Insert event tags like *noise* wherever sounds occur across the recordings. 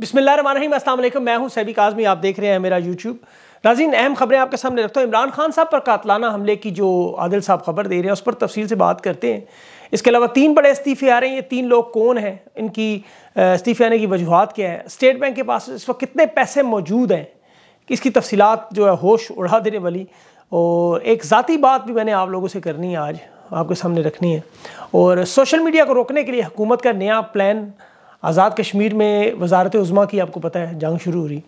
बिसमीम असल मैं हूं सैबिक आजमी आप देख रहे हैं मेरा यूट्यूब नाजीन अहम खबरें आपके सामने रखता हूँ इमरान खान साहब पर कातलाना हमले की जो आदिल साहब खबर दे रहे हैं उस पर तफसील से बात करते हैं इसके अलावा तीन बड़े इस्तीफे आ रहे हैं ये तीन लोग कौन हैं इनकी इस्तीफे आने की वजूहत क्या है स्टेट बैंक के पास इस वक्त कितने पैसे मौजूद हैं इसकी तफसीत जो है होश उड़ा देने वाली और एक ज़ाती बात भी मैंने आप लोगों से करनी है आज आपके सामने रखनी है और सोशल मीडिया को रोकने के लिए हुकूमत का नया प्लान आज़ाद कश्मीर में वजारत उज़मा की आपको पता है जंग शुरू हो रही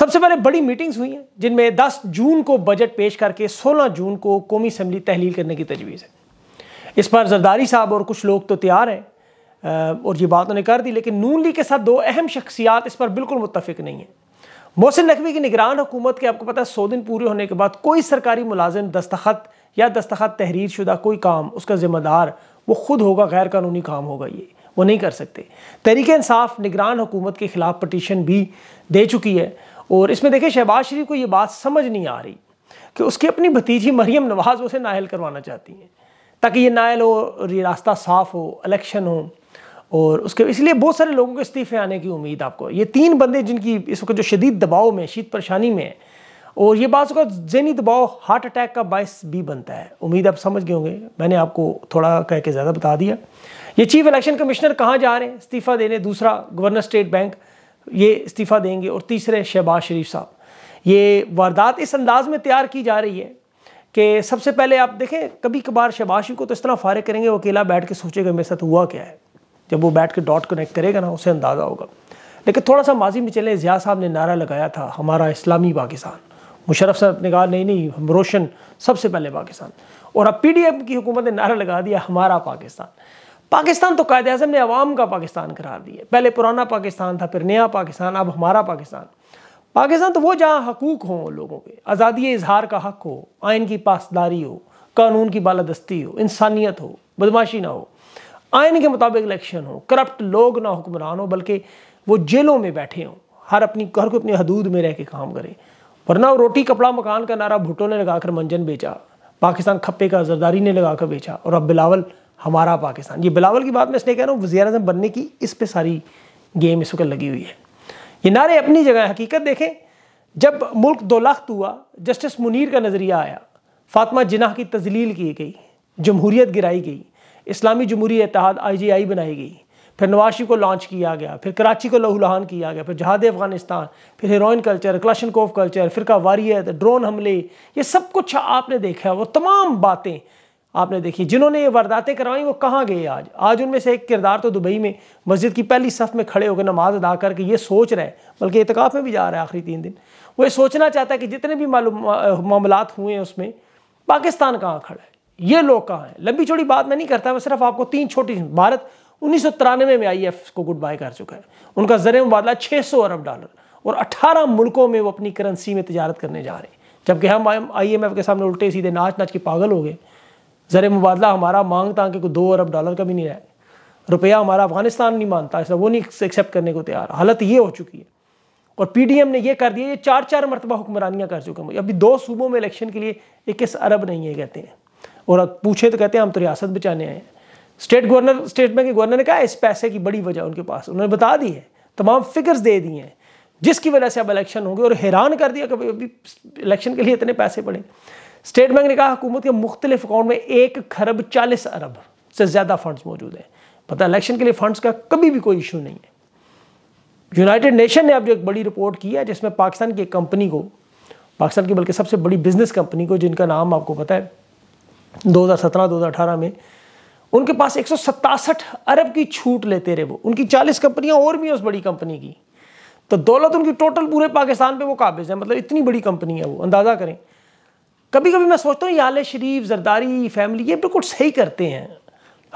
सबसे पहले बड़ी मीटिंग्स हुई हैं जिनमें 10 जून को बजट पेश करके 16 जून को कौमी असम्बली तहलील करने की तजवीज़ है इस पर जरदारी साहब और कुछ लोग तो तैयार हैं और ये बात उन्होंने कर दी लेकिन नून लीग के साथ दो अहम शख्सियात इस पर बिल्कुल मुतफिक नहीं है मोहसिन नकवी की निगरान हुकूमत के आपको पता है सौ दिन पूरे होने के बाद कोई सरकारी मुलाजिम दस्तखत या दस्तखत तहरीर शुदा कोई काम उसका ज़िम्मेदार वो खुद होगा गैर कानूनी काम होगा ये वो नहीं कर सकते तहरीक इंसाफ निगरान हुकूमत के ख़िलाफ़ पटिशन भी दे चुकी है और इसमें देखिए शहबाज शरीफ को ये बात समझ नहीं आ रही कि उसकी अपनी भतीजी मरीम नवाज उसे नायल करवाना चाहती हैं ताकि ये नायल हो और ये रास्ता साफ़ हो इलेक्शन हो और उसके इसलिए बहुत सारे लोगों के इस्तीफे आने की उम्मीद आपको ये तीन बंदे जिनकी इस वक्त जो शदीद दबाव में शीत परेशानी में है और ये बात उसका जहनी दबाव हार्ट अटैक का बायस भी बनता है उम्मीद आप समझ गए होंगे मैंने आपको थोड़ा कह के ज़्यादा बता दिया ये चीफ इलेक्शन कमिश्नर कहाँ जा रहे हैं इस्तीफ़ा देने दूसरा गवर्नर स्टेट बैंक ये इस्तीफ़ा देंगे और तीसरे शहबाज शरीफ साहब ये वारदात इस अंदाज में तैयार की जा रही है कि सबसे पहले आप देखें कभी कभार शहबाज शरीफ को तो इस तरह फारे करेंगे वो अकेला बैठ के सोचेगा मेरे साथ हुआ क्या है जब वो बैठ के डॉट कनेक्ट करेगा ना उसे अंदाज़ा होगा लेकिन थोड़ा सा माजी में चले ज़िया साहब ने नारा लगाया था हमारा इस्लामी पाकिस्तान मुशरफ साहब ने कहा नहीं नहीं हम रोशन सबसे पहले पाकिस्तान और अब पी डी एम की हुकूमत ने नारा लगा दिया हमारा पाकिस्तान पाकिस्तान तो कायद अजम ने अवाम का पाकिस्तान करार दिया पहले पुराना पाकिस्तान था फिर नया पाकिस्तान अब हमारा पाकिस्तान पाकिस्तान तो वो जहाँ हकूक़ हों लोगों के आज़ादी इजहार का हक हो आयन की पासदारी हो कानून की बालादस्ती हो इंसानियत हो बदमाशी ना हो आयन के मुताबिक इलेक्शन हो करप्ट लोग ना हुक्मरान हो बल्कि वो जेलों में बैठे हों हर अपनी घर को अपनी हदूद में रह के काम करें वरना रोटी कपड़ा मकान का नारा भुटो ने लगाकर मंजन बेचा पाकिस्तान खप्पे का जरदारी ने लगाकर बेचा और अब बिलावल हमारा पाकिस्तान ये बिलावल की बात मैं इसलिए कह रहा हूँ वजी अजम बनने की इस पर सारी गेम इस वक्त लगी हुई है ये नारे अपनी जगह हकीकत देखें जब मुल्क दो लख्त हुआ जस्टिस मुनीर का नज़रिया आया फातमा जिनाह की तजलील की गई जमहूरीत गिराई गई इस्लामी जमहूरी इतिहाद आई जी आई बनाई गई फिर नवाशी को लॉन्च किया गया फिर कराची को लहूलहान किया गया फिर जहाद अफगानिस्तान फिर heroin culture Kalashnikov culture फिरका वारियत ड्रोन हमले ये सब कुछ आपने देखा वो तमाम बातें आपने देखी जिन्होंने ये वारदातें करवाई वो कहाँ गए आज आज उनमें से एक किरदार तो दुबई में मस्जिद की पहली सफ़ में खड़े होकर नमाज अदा करके ये सोच रहे हैं बल्कि इतकाफ़ में भी जा रहा है आखिरी तीन दिन वो ये सोचना चाहता है कि जितने भी मामला हुए हैं उसमें पाकिस्तान कहाँ खड़ा है ये लोग कहाँ हैं लंबी छोटी बात मैं नहीं करता मैं सिर्फ आपको तीन छोटी भारत उन्नीस में आई एफ को गुड बाय कर चुका है उनका ज़र मुबादला छः सौ अरब डॉलर और अट्ठारह मुल्कों में वो अपनी करेंसी में तजारत करने जा रहे हैं जबकि हम आई एम एफ के सामने उल्टे सीधे नाच नाच के पागल हो गए ज़र मुबादला हमारा मांगता कि कोई दो अरब डॉलर का भी नहीं रहा है रुपया हमारा अफगानिस्तान नहीं मानता ऐसा वो नहीं एक्सेप्ट करने को तैयार हालत ये हो चुकी है और एम ने यह कर दिया ये चार चार मरतबा हुक्मरानियाँ कर चुका हैं अभी दो सूबों में इलेक्शन के लिए इक्कीस अरब नहीं है कहते हैं और अब पूछे तो कहते हैं हम तो रियासत बचाने आए हैं स्टेट गवर्नर स्टेट बैंक के गवर्नर ने कहा इस पैसे की बड़ी वजह उनके पास उन्होंने बता दी है तमाम फिगर्स दे दिए हैं जिसकी वजह से अब इलेक्शन होंगे और हैरान कर दिया कभी अभी इलेक्शन के लिए इतने पैसे पड़े स्टेट बैंक ने कहा हुकूमत के मुख्तलिफ अकाउंट में एक खरब चालीस अरब से ज़्यादा फंड्स मौजूद हैं पता इलेक्शन के लिए फंड्स का कभी भी कोई इशू नहीं है यूनाइटेड नेशन ने अब जो एक बड़ी रिपोर्ट की है जिसमें पाकिस्तान की एक कंपनी को पाकिस्तान की बल्कि सबसे बड़ी बिजनेस कंपनी को जिनका नाम आपको पता है 2017-2018 में उनके पास एक अरब की छूट लेते रहे वो उनकी चालीस कंपनियाँ और भी हैं उस बड़ी कंपनी की तो दौलत उनकी टोटल पूरे पाकिस्तान पर वो काबिज है मतलब इतनी बड़ी कंपनी है वो अंदाज़ा करें कभी कभी मैं सोचता हूँ ये शरीफ जरदारी फैमिली ये बिल्कुल सही करते हैं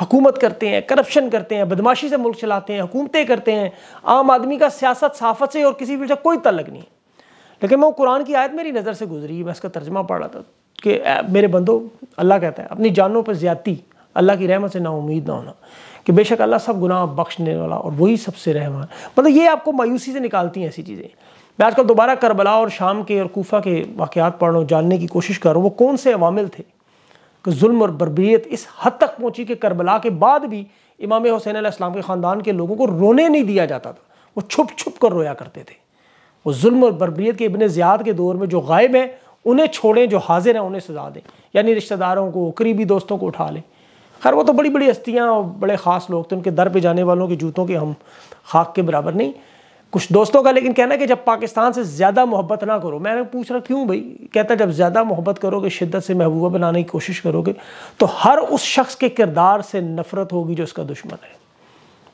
हुकूमत करते हैं करप्शन करते हैं बदमाशी से मुल्क चलाते हैं हुकूमतें करते हैं आम आदमी का सियासत साफत से और किसी भी से कोई तलक नहीं लेकिन मैं कुरान की आयत मेरी नज़र से गुजरी मैं इसका तर्जमा पढ़ रहा था कि मेरे बंदो अल्लाह कहता है अपनी जानों पर ज़्यादी अल्लाह की रहमत से ना उम्मीद ना होना कि बेशक अल्लाह सब गुनाह बख्शने वाला और वही सबसे रहमान मतलब ये आपको मायूसी से निकालती हैं ऐसी चीज़ें मैं आजकल दोबारा करबला और शाम के और कोफा के वाक़ात पढ़ रहा हूँ जानने की कोशिश कर रहा हूँ वो कौन से अवामिल थे कि जुल्म और बरबरीत इस हद तक पहुँची कि करबला के बाद भी इमाम हुसैन इस्लाम के ख़ानदान के लोगों को रोने नहीं दिया जाता था वो छुप छुप कर रोया करते थे वो जुल्म और बरबरीत के इबन ज़्यादा के दौर में जो गायब हैं उन्हें छोड़ें जो हाजिर हैं उन्हें सजा दें यानी रिश्तेदारों को करीबी दोस्तों को उठा लें खैर वो तो बड़ी बड़ी हस्तियाँ और बड़े ख़ास लोग थे उनके दर पर जाने वालों के जूतों के हम खाक के बराबर नहीं कुछ दोस्तों का लेकिन कहना है कि जब पाकिस्तान से ज़्यादा मोहब्बत ना करो मैंने पूछ रहा क्यों भाई कहता जब ज़्यादा मोहब्बत करोगे शिद्दत से महबूबा बनाने की कोशिश करोगे तो हर उस शख्स के किरदार से नफ़रत होगी जो उसका दुश्मन है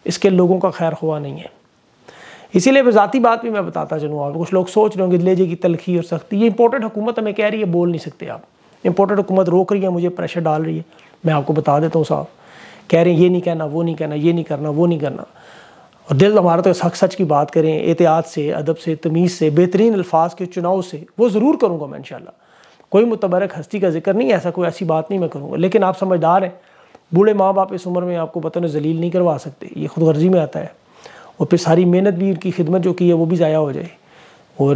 इसके लोगों का खैर हुआ नहीं है इसीलिए ज़ाती बात भी मैं बताता चलूँ आप कुछ लोग सोच रहे होंगे लेजे की तलखी और सख्ती ये इंपॉर्टेंट हुकूमत हमें कह रही है बोल नहीं सकते आप इंपॉर्टेंट हुकूमत रोक रही है मुझे प्रेशर डाल रही है मैं आपको बता देता हूँ साहब कह रहे हैं ये नहीं कहना वो नहीं कहना ये नहीं करना वो नहीं करना और दिल हमारा तो सच सच की बात करें एहतियात से अदब से तमीज़ से बेहतरीन अल्फाज के चुनाव से वो ज़रूर करूँगा मैं इन कोई मुतबरक हस्ती का जिक्र नहीं ऐसा कोई ऐसी बात नहीं मैं करूँगा लेकिन आप समझदार हैं बूढ़े माँ बाप इस उम्र में आपको वतन जलील नहीं करवा सकते ये खुद गर्जी में आता है और फिर सारी मेहनत भी उनकी खिदमत जो की है वो भी ज़ाया हो जाए और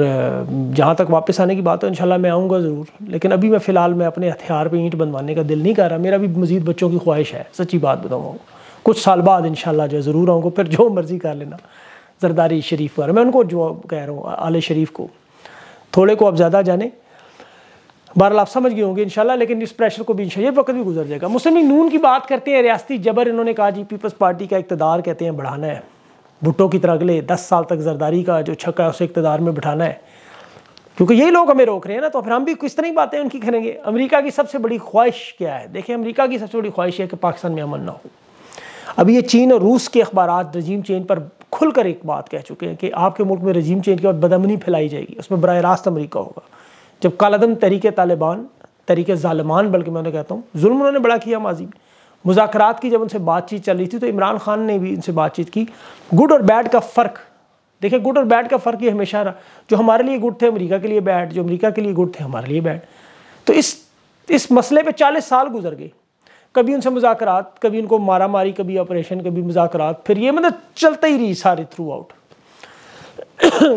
जहाँ तक वापस आने की बात है इंशाल्लाह मैं आऊँगा ज़रूर लेकिन अभी मैं फ़िलहाल मैं अपने हथियार पर ईंट बनवाने का दिल नहीं कर रहा मेरा भी मज़ीद बच्चों की ख्वाहिश है सच्ची बात बताऊँगा कुछ साल बाद इन जो ज़रूर आऊँगा फिर जो मर्ज़ी कर लेना जरदारी शरीफ वगैरह मैं उनको जो कह रहा हूँ आल शरीफ को थोड़े को आप ज़्यादा जाने बहरहाल आप समझ गए होंगे इंशाल्लाह लेकिन इस प्रेशर को भी इंशा ये वक्त भी गुजर जाएगा मुस्लिम नून की बात करते हैं रियासती जबर इन्होंने कहा जी पीपल्स पार्टी का इकतदार कहते हैं बढ़ाना है भुट्टो की तरह अगले दस साल तक जरदारी का जो छक्का है उसे इकतदार में बिठाना है क्योंकि यही लोग हमें रोक रहे हैं ना तो फिर हम भी किस तरह की बातें उनकी करेंगे अमरीका की सबसे बड़ी ख्वाहिश क्या है देखिए अमरीका की सबसे बड़ी ख्वाहिश है कि पाकिस्तान में अमन ना हो अब ये चीन और रूस के अखबार रजीम चेंज पर खुलकर एक बात कह चुके हैं कि आपके मुल्क में रजीम चेंज के बाद बदमनी फैलाई जाएगी उसमें बर रास्त अमरीका होगा जब कालादम तरीके तालिबान तरीके ालमान बल्कि मैं उन्हें कहता हूँ जुल्म उन्होंने बड़ा किया माजी में मुजाकर की जब उनसे बातचीत चल रही थी तो इमरान खान ने भी उनसे बातचीत की गुड और बैड का फ़र्क देखिए गुड और बैड का फ़र्क ये हमेशा रहा जो हमारे लिए गुड थे अमरीका के लिए बैड जो अमरीका के लिए गुड थे हमारे लिए बैड तो इस इस मसले पे 40 साल गुजर गए कभी उनसे मुजाकरात कभी उनको मारा मारी कभी ऑपरेशन कभी मुजाकरात फिर ये मतलब चलते ही रही सारे थ्रू आउट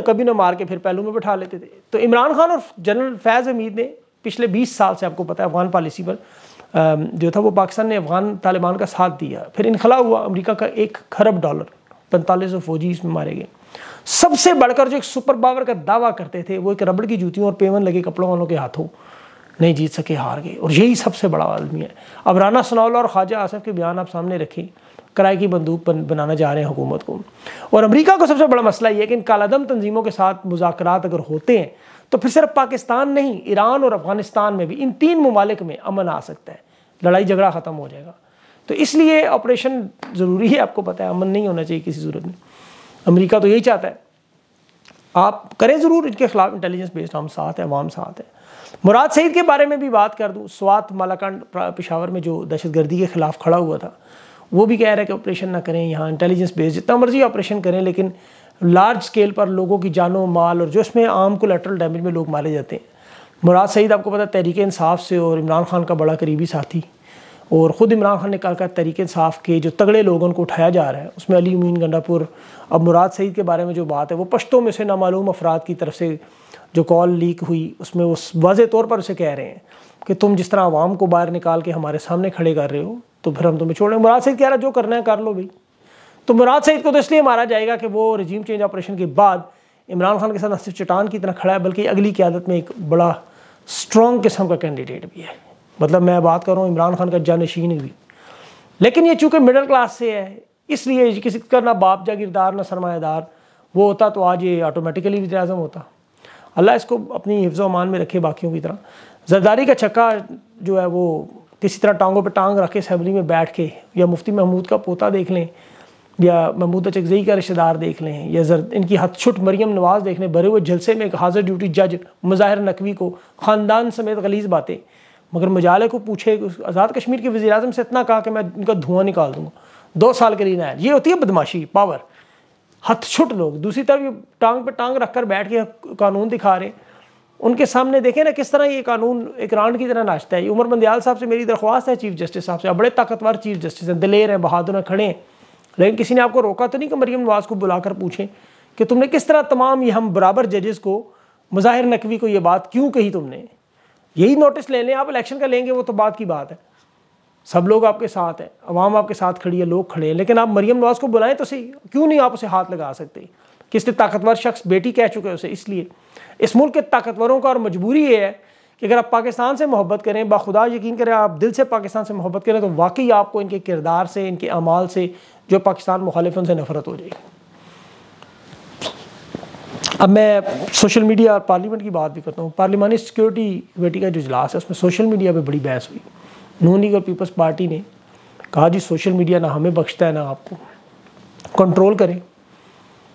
*coughs* कभी ना मार के फिर पहलू में बैठा लेते थे तो इमरान खान और जनरल फैज़ हमीद ने पिछले 20 साल से आपको पता है अफगान पॉलिसी पर जो था वो पाकिस्तान ने अफगान तालिबान का साथ दिया फिर इनखला हुआ अमरीका का एक खरब डॉलर पैंतालीस सौ फौजी इसमें मारे गए सबसे बढ़कर जो एक सुपर पावर का दावा करते थे वो एक रबड़ की जूतियों और पेवन लगे कपड़ों वालों के हाथों नहीं जीत सके हार गए और यही सबसे बड़ा आदमी है अब राना सनौला और ख्वाजा आसफ के बयान आप सामने रखें कराई की बंदूक बन, बनाना जा रहे हैं हुकूमत को और अमरीका का सबसे बड़ा मसला ये है कि इन कालादम तनजीमों के साथ मुजाकर अगर होते हैं तो फिर सिर्फ पाकिस्तान नहीं ईरान और अफगानिस्तान में भी इन तीन ममालिक में अमन आ सकता है लड़ाई झगड़ा ख़त्म हो जाएगा तो इसलिए ऑपरेशन ज़रूरी है आपको पता है अमन नहीं होना चाहिए किसी सूरत में अमरीका तो यही चाहता है आप करें ज़रूर इनके खिलाफ इंटेलिजेंस बेस्ड हम साथ हैं वाम साथ हैं मुराद सईद के बारे में भी बात कर दूँ स्वात मालाकंड पिशावर में जो दहशत गर्दी के ख़िलाफ़ खड़ा हुआ था वो भी कह रहा है कि ऑपरेशन ना करें यहाँ इंटेलिजेंस बेस्ड जितना मर्जी ऑपरेशन करें लेकिन लार्ज स्केल पर लोगों की जानों माल और जो इसमें आम को लेटरल डैमेज में लोग मारे जाते हैं मुराद सईद आपको पता है तहरीक इंसाफ से और इमरान खान का बड़ा करीबी साथी और ख़ुद इमरान खान ने कहा तरीके साफ़ के जो तगड़े लोग उनको उठाया जा रहा है उसमें अली उमीन गंडापुर अब मुराद सईद के बारे में जो बात है वो पश्तों में से नामालूम अफराद की तरफ से जो कॉल लीक हुई उसमें वो वाज तौर पर उसे कह रहे हैं कि तुम जिस तरह आवाम को बाहर निकाल के हमारे सामने खड़े कर रहे हो तो फिर हम तुम्हें छोड़ रहे मुराद सईद कह रहा जो करना है कर लो भाई तो मुराद सईद को तो इसलिए मारा जाएगा कि वो रजीम चेंज ऑपरेशन के बाद इमरान खान के साथ न सिर्फ चटान की तरह खड़ा है बल्कि अगली क्यादत में एक बड़ा स्ट्रॉन्ग किस्म का कैंडिडेट भी है मतलब मैं बात कर रहा हूँ इमरान खान का जानशीन भी लेकिन ये चूँकि मिडल क्लास से है इसलिए किसी का ना बाप जागीरदार ना सरमादार वो होता तो आज ये ऑटोमेटिकली वजी अजम होता अल्लाह इसको अपनी हिफ्ज़ अमान में रखे बाकियों की तरह जरदारी का छक्का जो है वो किसी तरह टांगों पर टांग रख के असम्बली में बैठ के या मुफ्ती महमूद का पोता देख लें या महमूद चकजई का रिश्तेदार देख लें या जर इनकी हथछुट मरीम नवाज़ देख लें भरे हुए जलसे में एक हाजिर ड्यूटी जज मुज़ाहिर नकवी को ख़ानदान समेत गलीज बातें मगर मजाले को पूछे आज़ाद कश्मीर के वजी अजम से इतना कहा कि मैं इनका धुआं निकाल दूंगा दो साल के लिए नायर ये होती है बदमाशी पावर हथ छुट लोग दूसरी तरफ टांग पर टांग रख कर बैठ के कानून दिखा रहे उनके सामने देखें ना किस तरह ये कानून एक रांड की तरह नाचता है ये उमर बंदयाल साहब से मेरी दरख्वास्त है चीफ जस्टिस साहब से बड़े ताकतवर चीफ जस्टिस हैं दिलेर हैं बहादुर हैं खड़े हैं लेकिन किसी ने आपको रोका तो नहीं कि मरीम नवाज को बुलाकर पूछें कि तुमने किस तरह तमाम ये हम बराबर जजेस को मज़ाहिर नकवी को ये बात क्यों कही तुमने यही नोटिस ले लें आप इलेक्शन का लेंगे वो तो बात की बात है सब लोग आपके साथ हैं अवाम आपके साथ खड़ी है लोग खड़े हैं लेकिन आप मरीम नवाज़ को बुलाएं तो सही क्यों नहीं आप उसे हाथ लगा सकते किसने ताकतवर शख्स बेटी कह चुके हैं उसे इसलिए इस मुल्क के ताकतवरों का और मजबूरी ये है कि अगर आप पाकिस्तान से मोहब्बत करें बाखुदा यकीन करें आप दिल से पाकिस्तान से मोहब्बत करें तो वाकई आपको इनके किरदार से इनके अमाल से जो पाकिस्तान मुखालिफन से नफरत हो जाएगी अब मैं सोशल मीडिया और पार्लियामेंट की बात भी करता हूँ पार्लिमानी सिक्योरिटी कमेटी का जो इजलास है उसमें सोशल मीडिया पर बड़ी बहस हुई नून लीग और पीपल्स पार्टी ने कहा जी सोशल मीडिया ना हमें बख्शता है ना आपको कंट्रोल करें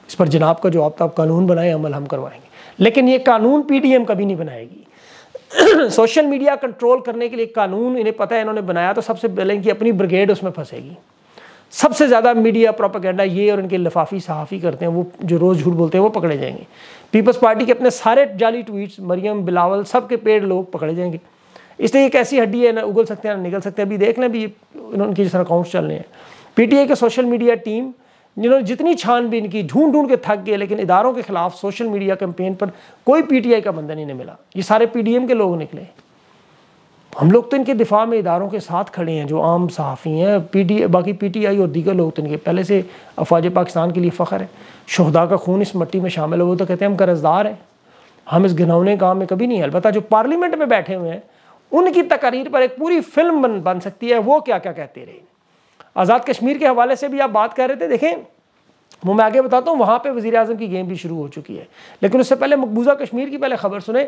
इस पर जनाब का जवाब था तब कानून बनाए अमल हम करवाएंगे लेकिन ये कानून पीडीएम कभी नहीं बनाएगी सोशल मीडिया कंट्रोल करने के लिए कानून इन्हें पता है इन्होंने बनाया तो सबसे पहले इनकी अपनी ब्रिगेड उसमें फंसेगी सबसे ज़्यादा मीडिया प्रोपागेंडा ये और इनके लिफाफी सहाफ़ी करते हैं वो जो रोज़ झूठ बोलते हैं वो पकड़े जाएंगे पीपल्स पार्टी के अपने सारे जाली ट्वीट्स मरियम बिलावल सब के पेड़ लोग पकड़े जाएंगे इसलिए एक ऐसी हड्डी है ना उगल सकते हैं ना निकल सकते हैं अभी देख लें भी इन्होंने जिस अकाउंट्स चल रहे हैं आई के सोशल मीडिया टीम जिन्होंने जितनी छानबीन की ढूंढ ढूंढ के थक गए लेकिन इदारों के खिलाफ सोशल मीडिया कैंपेन पर कोई आई का बंदा नहीं मिला ये सारे एम के लोग निकले हम लोग तो इनके दिफा में इदारों के साथ खड़े हैं जो आम सहाफ़ी हैं पी टी बाकी पी टी आई और दीगर लोग तो इनके पहले से अफवाज पाकिस्तान के लिए फ़ख्र है शहदा का खून इस मट्टी में शामिल हो वो तो कहते हैं हम कर्जदार हैं हम इस घिनौने काम में कभी नहीं है अलबत् जो पार्लियामेंट में बैठे हुए हैं उनकी तकरीर पर एक पूरी फिल्म बन बन सकती है वो क्या क्या कहते रहे आज़ाद कश्मीर के हवाले से भी आप बात कर रहे थे देखें वो मैं आगे बताता हूँ वहाँ पे वजीर अजम की गेम भी शुरू हो चुकी है लेकिन उससे पहले मकबूजा कश्मीर की पहले खबर सुने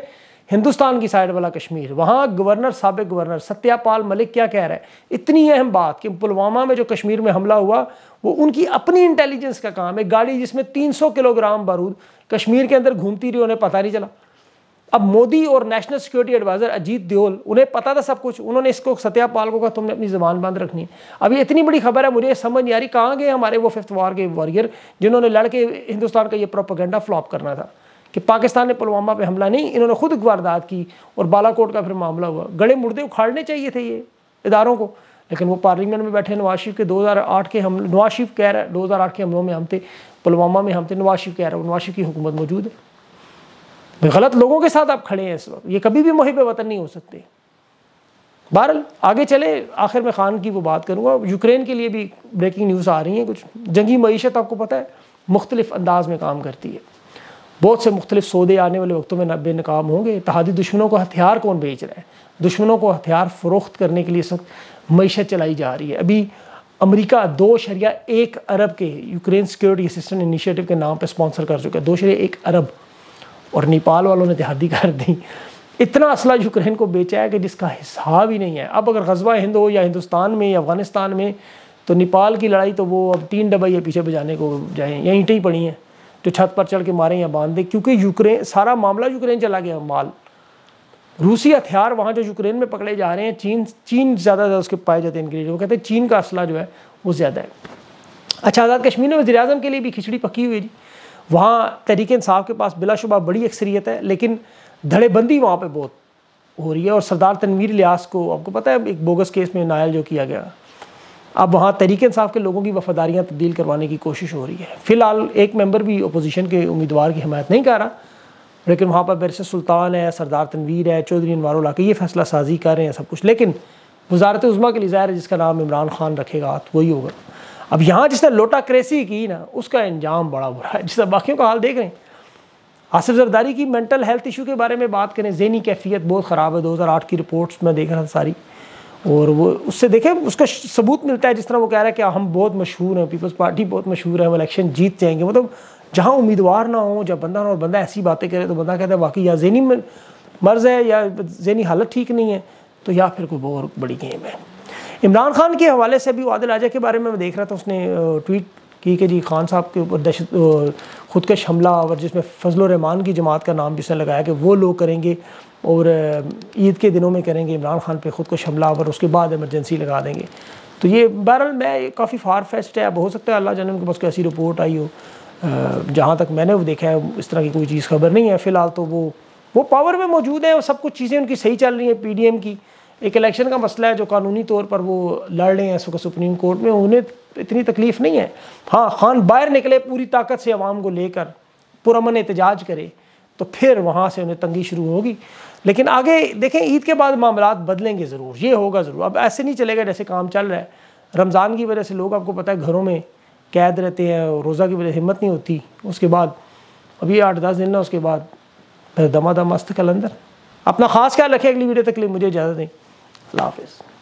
हिंदुस्तान की साइड वाला कश्मीर वहाँ गवर्नर सबक गवर्नर सत्यापाल मलिक क्या कह रहा है इतनी अहम बात कि पुलवामा में जो कश्मीर में हमला हुआ वो उनकी अपनी इंटेलिजेंस का काम है गाड़ी जिसमें 300 किलोग्राम बारूद कश्मीर के अंदर घूमती रही उन्हें पता नहीं चला अब मोदी और national security adviser Ajit Deol उन्हें पता था सब कुछ उन्होंने इसको सत्यापाल को कहा तुमने अपनी ज़बान बंद रखनी है अब ये इतनी बड़ी खबर है मुझे समझ नहीं आ रही कहाँ गए हमारे वो फिफ्थ वार के वॉरियर जिन्होंने लड़के हिंदुस्तान का ये प्रोपोगेंडा फ्लॉप करना था कि पाकिस्तान ने पुलवामा पे हमला नहीं इन्होंने खुद वारदात की और बालाकोट का फिर मामला हुआ गड़े मुर्दे उखाड़ने चाहिए थे ये इदारों को लेकिन वो पार्लियामेंट में बैठे नवाज शरीफ के 2008 के हम नवाज शरीफ कह रहा है 2008 के हमलों में हम थे पुलवामा में हम थे नवाज शरीफ कह रहा है नवाज शरीफ की हुकूमत मौजूद है गलत लोगों के साथ आप खड़े हैं इस वक्त ये कभी भी मुहिब वतन नहीं हो सकते बहरल आगे चले आखिर में खान की वो बात करूँगा यूक्रेन के लिए भी ब्रेकिंग न्यूज़ आ रही हैं कुछ जंगी मीशत आपको पता है मुख्तलिफ अंदाज में काम करती है बहुत से मुख्तलिफ सौदे आने वाले वक्तों में बेनकाम होंगे इतिहादी दुश्मनों को हथियार कौन बेच रहा है दुश्मनों को हथियार फ़रोख्त करने के लिए इस वक्त मीशत चलाई जा रही है अभी अमरीका दो शरिया एक अरब के यूक्रेन सिक्योरिटी असिस्टेंट इनिशियटिव के नाम पर स्पॉन्सर कर चुका है दो शरिया एक अरब और नेपाल वालों ने तहदी कर दी इतना असला यूक्रेन को बेचा है कि जिसका हिसाब ही नहीं है अब अगर गजबा हिंद हो या हिंदुस्तान में या अफगानिस्तान में तो नेपाल की लड़ाई तो वो अब तीन या पीछे बजाने को जाएँ या ईंटें ही पड़ी हैं जो छत पर चढ़ के मारें या बांध दें क्योंकि यूक्रेन सारा मामला यूक्रेन चला गया माल रूसी हथियार वहाँ जो यूक्रेन में पकड़े जा रहे हैं चीन चीन ज़्यादा ज़्यादा उसके पाए जाते हैं लिए वो कहते हैं चीन का असला जो है वो ज़्यादा है अच्छा आज़ाद कश्मीर में वजी के लिए भी खिचड़ी पकी हुई थी वहाँ तहरीक इंसाफ के पास बिलाशुबा बड़ी अक्सरियत है लेकिन धड़ेबंदी वहाँ पर बहुत हो रही है और सरदार तनवीर लियास को आपको पता है एक बोगस केस में नायल जो किया गया अब वहाँ तरीक इंसाफ के लोगों की वफादारियाँ तब्दील करवाने की कोशिश हो रही है फ़िलहाल एक मेंबर भी अपोजिशन के उम्मीदवार की हमायत नहीं कर रहा लेकिन वहाँ पर बैरस सुल्तान है सरदार तनवीर है चौधरी अनवार लाके ये फैसला साजी कर रहे हैं सब कुछ लेकिन वजारत उज़मा के लिए ज़ाहिर है जिसका नाम इमरान खान रखेगा तो वही होगा अब यहाँ जिसने लोटा क्रेसी की ना उसका इंजाम बड़ा बुरा है जिसने बाकियों का हाल देख रहे हैं आसिफ जरदारी की मेंटल हेल्थ इशू के बारे में बात करें जहनी कैफियत बहुत ख़राब है 2008 की रिपोर्ट्स में देख रहा था सारी और वो उससे देखें उसका सबूत मिलता है जिस तरह वो कह रहा है कि हम बहुत मशहूर हैं पीपल्स पार्टी बहुत मशहूर है हम इलेक्शन जीत जाएंगे मतलब जहाँ उम्मीदवार ना हो जब बंदा ना हो बंदा ऐसी बातें करे तो बंदा कहता है बाकी या जहनी मर्ज़ है या जहनी हालत ठीक नहीं है तो या फिर कोई बहुत बड़ी गेम है इमरान खान के हवाले से भी वादिल आजा के बारे में मैं देख रहा था उसने ट्वीट की कि जी खान साहब के ऊपर दहशत खुदकश हमला और जिसमें फजल रहमान की जमात का नाम जिसने लगाया कि वो लोग करेंगे और ईद के दिनों में करेंगे इमरान खान पर खुदकश हमला और उसके बाद एमरजेंसी लगा देंगे तो ये बहरहाल मैं काफ़ी फार फेस्ट है अब हो सकता है अल्लाह जन के पास कोई ऐसी रिपोर्ट आई हो जहाँ तक मैंने वो देखा है इस तरह की कोई चीज़ खबर नहीं है फ़िलहाल तो वो वो पावर में मौजूद है और सब कुछ चीज़ें उनकी सही चल रही हैं पी डी एम की एक इलेक्शन का मसला है जो कानूनी तौर पर वो लड़ रहे हैं इस वक्त सुप्रीम कोर्ट में उन्हें इतनी तकलीफ़ नहीं है हाँ खान बाहर निकले पूरी ताकत से आवाम को लेकर पुरमन एहतजाज करे तो फिर वहाँ से उन्हें तंगी शुरू होगी लेकिन आगे देखें ईद के बाद मामला बदलेंगे ज़रूर ये होगा ज़रूर अब ऐसे नहीं चलेगा जैसे काम चल रहा है रमज़ान की वजह से लोग आपको पता है घरों में कैद रहते हैं और रोज़ा की वजह से हिम्मत नहीं होती उसके बाद अभी आठ दस दिन ना उसके बाद फिर दमा दम मस्त अंदर अपना ख़ास ख्याल रखें अगली वीडियो तक के लिए मुझे इजाज़त नहीं lápis.